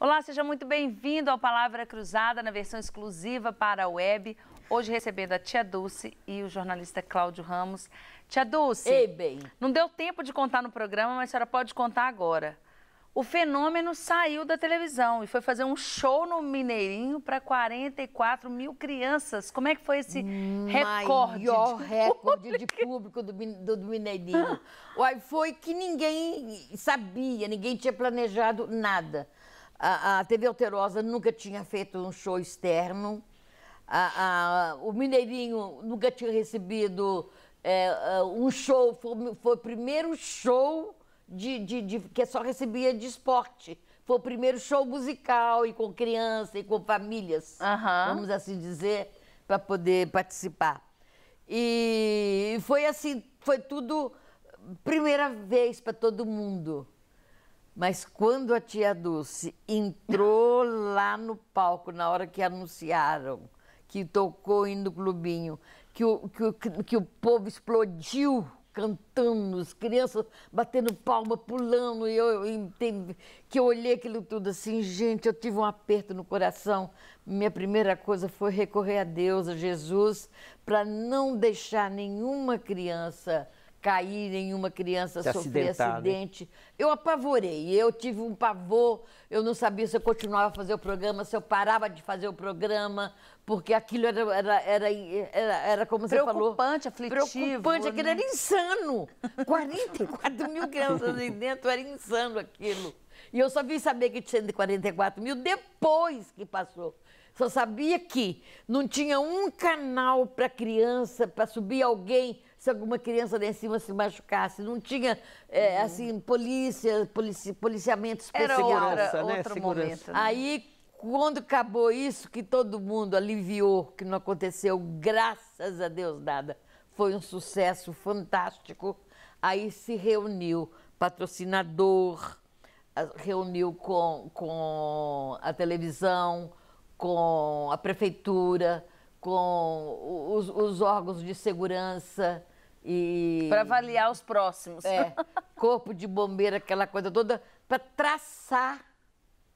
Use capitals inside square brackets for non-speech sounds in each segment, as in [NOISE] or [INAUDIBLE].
Olá, seja muito bem-vindo ao Palavra Cruzada, na versão exclusiva para a web. Hoje recebendo a Tia Dulce e o jornalista Cláudio Ramos. Tia Dulce, Ei, bem. não deu tempo de contar no programa, mas a senhora pode contar agora. O fenômeno saiu da televisão e foi fazer um show no Mineirinho para 44 mil crianças. Como é que foi esse recorde? O de recorde de público do, do, do Mineirinho. [LAUGHS] Foi que ninguém sabia, ninguém tinha planejado nada. A, a TV Alterosa nunca tinha feito um show externo. A, a, o Mineirinho nunca tinha recebido é, é um show, foi, foi, o primeiro show de, de, de, que só recebia de esporte. Foi o primeiro show musical e com criança e com famílias, uhum. vamos assim dizer, para poder participar. E foi assim, foi tudo primeira vez para todo mundo. Mas quando a tia Dulce entrou lá no palco, na hora que anunciaram que tocou indo clubinho, que o, que, o, que o povo explodiu cantando, as crianças batendo palma, pulando, e eu, eu que eu olhei aquilo tudo assim, gente, eu tive um aperto no coração. Minha primeira coisa foi recorrer a Deus, a Jesus, para não deixar nenhuma criança cair, nenhuma criança Se sofrer né? acidente. Eu apavorei, eu tive um pavor, eu não sabia se eu continuava a fazer o programa, se eu parava de fazer o programa, porque aquilo era, era, era, era, era como você falou... Preocupante, aflitivo. Preocupante, né? aquilo era né? insano. 44 mil crianças ali dentro, era insano aquilo. E eu só vim saber que tinha 144 mil depois que passou. Só sabia que não tinha um canal para criança, para subir alguém se alguma criança lá em cima se machucasse. Não tinha, é, uhum. assim, polícia, polici, policiamento especial. Era outra, Segurança, né? outro né? momento. Segurança. Né? Aí, quando acabou isso, que todo mundo aliviou, que não aconteceu, graças a Deus nada, foi um sucesso fantástico. Aí se reuniu patrocinador, reuniu com, com a televisão, com a prefeitura, com os, os órgãos de segurança, e... Para avaliar os próximos. É, [LAUGHS] corpo de bombeiro, aquela coisa toda, para traçar,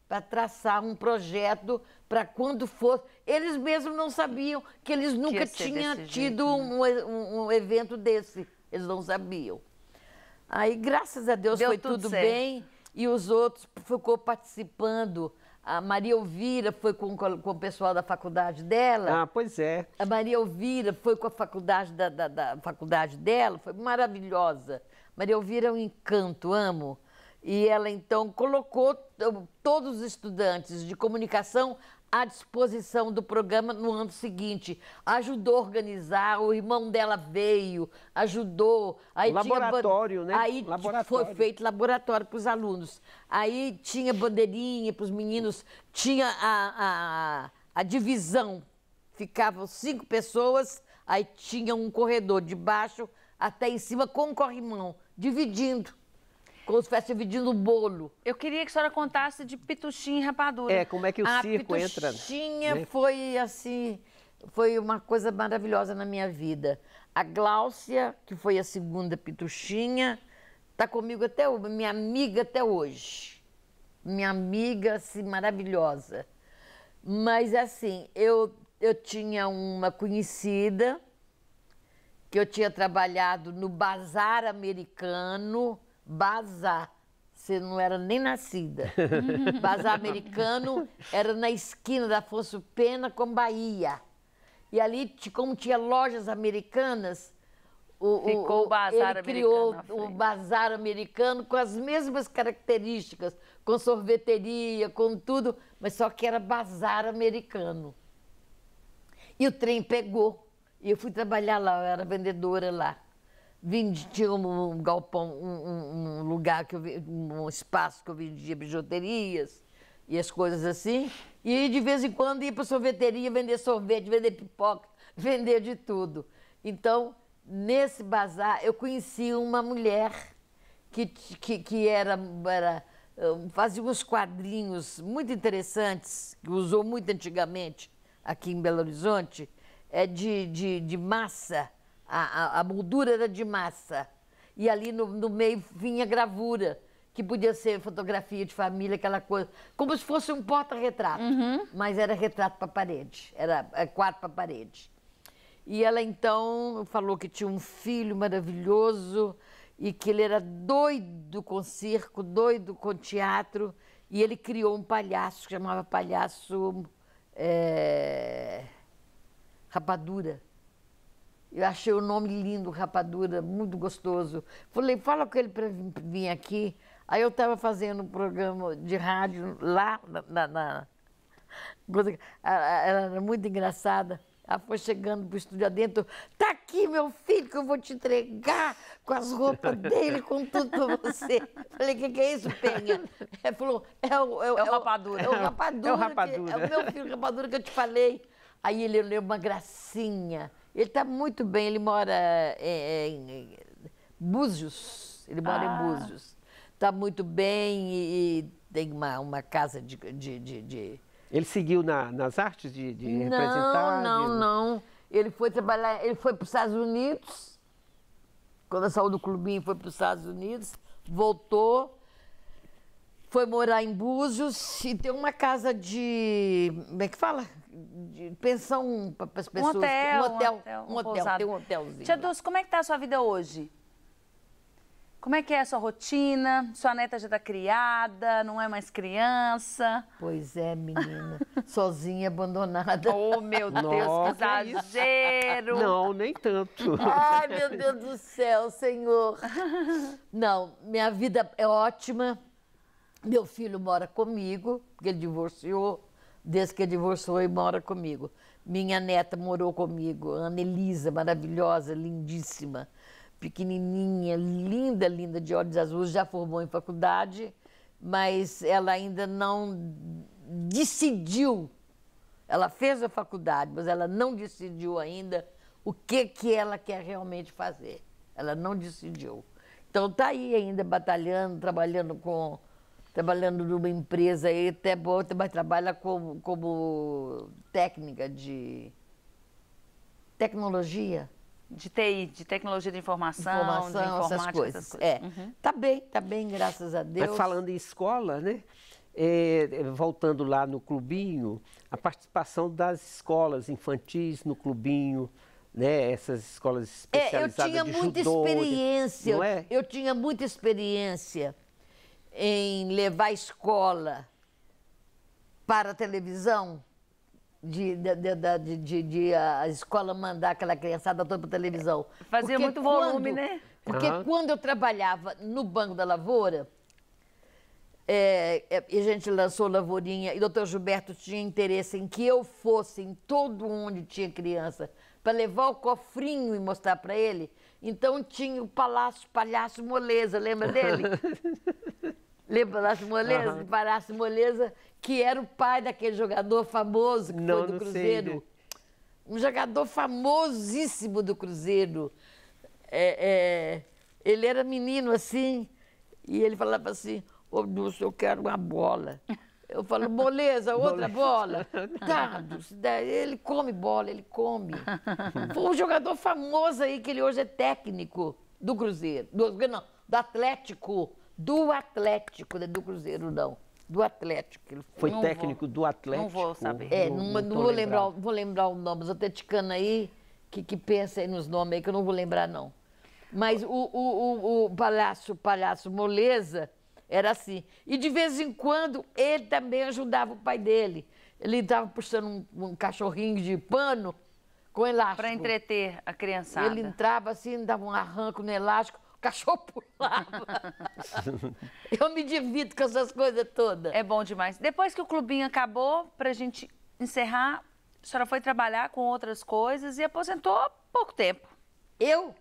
para traçar um projeto para quando for. Eles mesmos não sabiam que eles nunca que tinham tido jeito, um, né? um, um, evento desse. Eles não sabiam. Aí, graças a Deus, Deu foi tudo, tudo bem e os outros ficou participando a Maria Elvira foi com, com o pessoal da faculdade dela. Ah, pois é. A Maria Elvira foi com a faculdade da, da, da faculdade dela, foi maravilhosa. Maria Elvira é um encanto, amo. E ela então colocou todos os estudantes de comunicação à disposição do programa no ano seguinte. Ajudou a organizar, o irmão dela veio, ajudou. Aí laboratório, tinha, né? Aí laboratório. foi feito laboratório para os alunos. Aí tinha bandeirinha para os meninos, tinha a, a, a divisão. Ficavam cinco pessoas, aí tinha um corredor de baixo até em cima com o corrimão, dividindo. Como se estivesse dividindo bolo. Eu queria que a senhora contasse de pituxinha e rapadura. É, como é que o a ah, circo entra. A né? pituxinha é. foi, assim, foi uma coisa maravilhosa na minha vida. A Gláucia, que foi a segunda pituxinha, está comigo até hoje, minha amiga até hoje. Minha amiga, assim, maravilhosa. Mas, assim, eu, eu tinha uma conhecida que eu tinha trabalhado no Bazar Americano, bazar. Você não era nem nascida. [LAUGHS] bazar americano era na esquina da Afonso Pena com Bahia. E ali, como tinha lojas americanas, o, Ficou o bazar ele criou o bazar americano com as mesmas características, com sorveteria, com tudo, mas só que era bazar americano. E o trem pegou. E eu fui trabalhar lá, eu era vendedora lá tinha um, um galpão, um, um, lugar, que eu, um espaço que eu vendia bijuterias e as coisas assim. E de vez em quando ia para sorveteria vender sorvete, vender pipoca, [LAUGHS] vender de tudo. Então, nesse bazar, eu conheci uma mulher que, que, que era, era, hum, fazia uns quadrinhos muito interessantes, que usou muito antigamente aqui em Belo Horizonte, é de, de, de massa a, a, moldura era de massa. E ali no, no meio vinha gravura que podia ser fotografia de família, aquela coisa, como se fosse um porta-retrato, uhum. mas era retrato para parede, era é, quadro para parede. E ela então falou que tinha um filho maravilhoso e que ele era doido com circo, doido com teatro, e ele criou um palhaço que chamava palhaço é... Rapadura. Eu achei o nome lindo, Rapadura, muito gostoso. Falei, fala com ele para vir aqui. Aí eu estava fazendo um programa de rádio lá na. na, Ela era muito engraçada. Ela foi chegando pro estúdio adentro, tá aqui meu filho que eu vou te entregar com as roupas [LAUGHS] dele, com tudo pra você. Falei, o que, que é isso, Penha? ela falou, é o, é, o, é o é rapadura. É o rapadura. É o, rapadura, que, é o meu filho rapadura que eu te falei. Aí ele leu uma gracinha. Ele está muito bem, ele mora é, é, em, Búzios. Ele mora ah. em Búzios. Está muito bem e, e, tem uma, uma casa de, de, de, de... Ele seguiu na, nas artes de, de não, representar? Não, de... não. Ele foi trabalhar, ele foi para os Estados Unidos. Quando saiu do clubinho, foi para os Estados Unidos, voltou, foi morar em Búzios e tem uma casa de. Como é que fala? de pensão para as pessoas. Um hotel, um hotel, um hotel, um hotel, tem um hotelzinho. Tia Dulce, como é que está a sua vida hoje? Como é que é a sua rotina? Sua neta já está criada, não é mais criança? Pois é, menina. [LAUGHS] Sozinha, abandonada. Oh, meu Deus, Nossa. que é exagero! Não, nem tanto. Ai, meu Deus do céu, Senhor. Não, minha vida é ótima. Meu filho mora comigo, porque ele divorciou desde que divorciou e mora comigo. Minha neta morou comigo, a Anelisa, maravilhosa, lindíssima, pequenininha, linda, linda, de olhos azuis, já formou em faculdade, mas ela ainda não decidiu. Ela fez a faculdade, mas ela não decidiu ainda o que que ela quer realmente fazer. Ela não decidiu. Então tá aí ainda batalhando, trabalhando com trabalhando numa empresa aí, até boa, mas trabalha como, como técnica de tecnologia. De TI, de tecnologia de informação, informação de informática, essas coisas. Essas coisas. É. Uhum. Tá bem, tá bem, graças a Deus. Mas falando em escola, né? É, é, voltando lá no clubinho, a participação das escolas infantis no clubinho, né? Essas escolas especializadas é, eu tinha muita judô, experiência. Não é? Eu tinha muita experiência em levar a escola para a televisão, de, de, de, de, a escola mandar aquela criançada toda para televisão. Fazia porque muito quando, volume, né? Porque uhum. quando eu trabalhava no Banco da Lavoura, é, é, e a gente lançou Lavourinha, e o doutor Gilberto tinha interesse em que eu fosse em todo onde tinha criança, para levar o cofrinho e mostrar para ele. Então tinha o Palácio Palhaço Moleza, lembra dele? [LAUGHS] Lembra Lácio Moleza? Uhum. Palácio Moleza, que era o pai daquele jogador famoso que não, foi do não Cruzeiro. Sei. Um jogador famosíssimo do Cruzeiro. É, é, ele era menino assim, e ele falava assim: Ô, oh, Dulce, eu quero uma bola. Eu falo, moleza, [LAUGHS] outra bola. Tá, ele come bola, ele come. [LAUGHS] Foi um jogador famoso aí, que ele hoje é técnico do Cruzeiro, do, não, do Atlético do Atlético, né? do Cruzeiro não, do Atlético. Foi não técnico vou, do Atlético? Não vou saber. É, não, não, não vou, lembrar, vou lembrar o nome, mas o aí, que, que pensa aí nos nomes aí, que eu não vou lembrar não. Mas o, o, o, o Moleza era assim. E de vez em quando ele também ajudava o pai dele. Ele estava puxando um, um cachorrinho de pano com elástico. Para entreter a criançada. Ele entrava assim, dava um arranco no elástico cachorro [LAUGHS] pulava. [LAUGHS] eu me divido com essas coisas todas. É bom demais. Depois que o clubinho acabou, pra gente encerrar, a senhora foi trabalhar com outras coisas e aposentou há pouco tempo. Eu?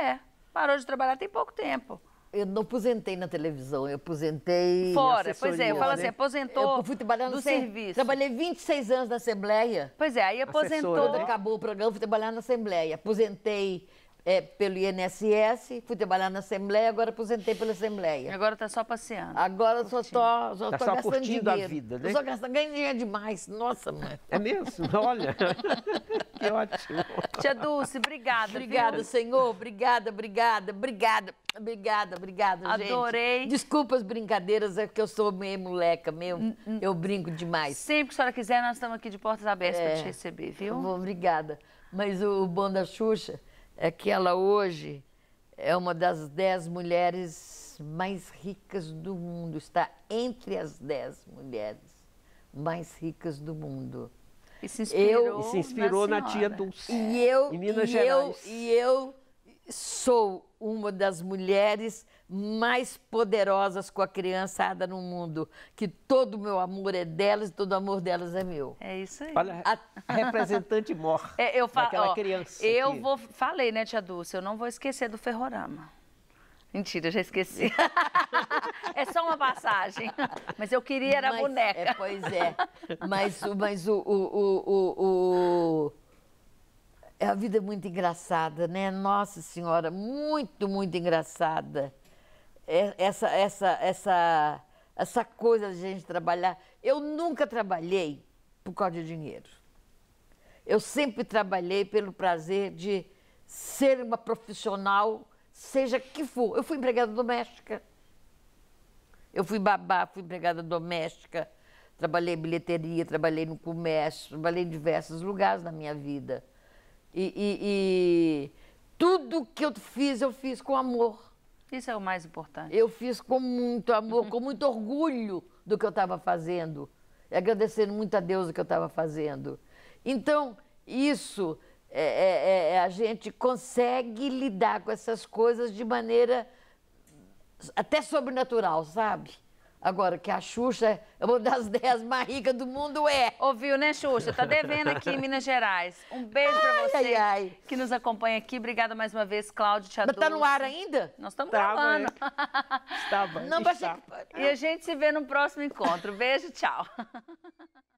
É, parou de trabalhar tem pouco tempo. Eu não aposentei na televisão, eu aposentei. Fora, pois é, eu falo né? assim, aposentou eu fui trabalhando do serviço. Trabalhei 26 anos na Assembleia. Pois é, aí aposentou. Quando né? acabou o programa, fui trabalhar na Assembleia. Aposentei é, pelo INSS, fui trabalhar na Assembleia, agora aposentei pela Assembleia. Agora está só passeando. Agora só estou só tá só gastando curtindo dinheiro. a vida, né? só gastando, ganho dinheiro demais. Nossa, mãe. É mesmo? [LAUGHS] Olha. [LAUGHS] que ótimo. Tia Dulce, obrigada. Obrigada, viu? senhor. Obrigada, obrigada, obrigada. Obrigada, obrigada, Adorei. gente. Adorei. Desculpa as brincadeiras, é que eu sou meio moleca mesmo. Hum, hum. Eu brinco demais. Sempre que a senhora quiser, nós estamos aqui de portas abertas é, para te receber, viu? Bom, obrigada. Mas o bom da Xuxa é que ela hoje é uma das dez mulheres mais ricas do mundo, está entre as dez mulheres mais ricas do mundo. E se inspirou, eu, e se inspirou na, na, tia Dulce, e eu, em Minas e Gerais. Eu, e eu sou uma das mulheres mais poderosas com a criançada no mundo, que todo o meu amor é delas e todo o amor delas é meu. É isso aí. Olha, a [LAUGHS] representante mor é, eu daquela ó, criança. Eu vou, falei, né, tia Dulce, eu não vou esquecer do Ferrorama. Mentira, já esqueci. [LAUGHS] é só uma passagem. Mas eu queria era mas, boneca. É, pois é. Mas, mas o, o, o, o é, a vida é muito engraçada, né? Nossa Senhora, muito, muito engraçada. É, essa, essa, essa, essa coisa de gente trabalhar. Eu nunca trabalhei por causa de dinheiro. Eu sempre trabalhei pelo prazer de ser uma profissional, seja que for. Eu fui empregada doméstica. Eu fui babá, fui empregada doméstica, trabalhei em bilheteria, trabalhei no comércio, trabalhei em diversos lugares na minha vida. E, e, e tudo que eu fiz, eu fiz com amor. Isso é o mais importante. Eu fiz com muito amor, com muito orgulho do que eu estava fazendo, agradecendo muito a Deus o que eu estava fazendo. Então, isso, é é, é, é, a gente consegue lidar com essas coisas de maneira até sobrenatural, sabe? Agora, que a Xuxa é uma das [LAUGHS] dez mais ricas do mundo, é. Ouviu, né, Xuxa? Tá devendo aqui em Minas Gerais. Um beijo ai, pra você ai, ai. que nos acompanha aqui. Obrigada mais uma vez, Cláudio, Tia Mas tá no ar ainda? Nós estamos tá, gravando. É. Está bom. Não, está. E a gente se vê no próximo encontro. Beijo, tchau. [LAUGHS]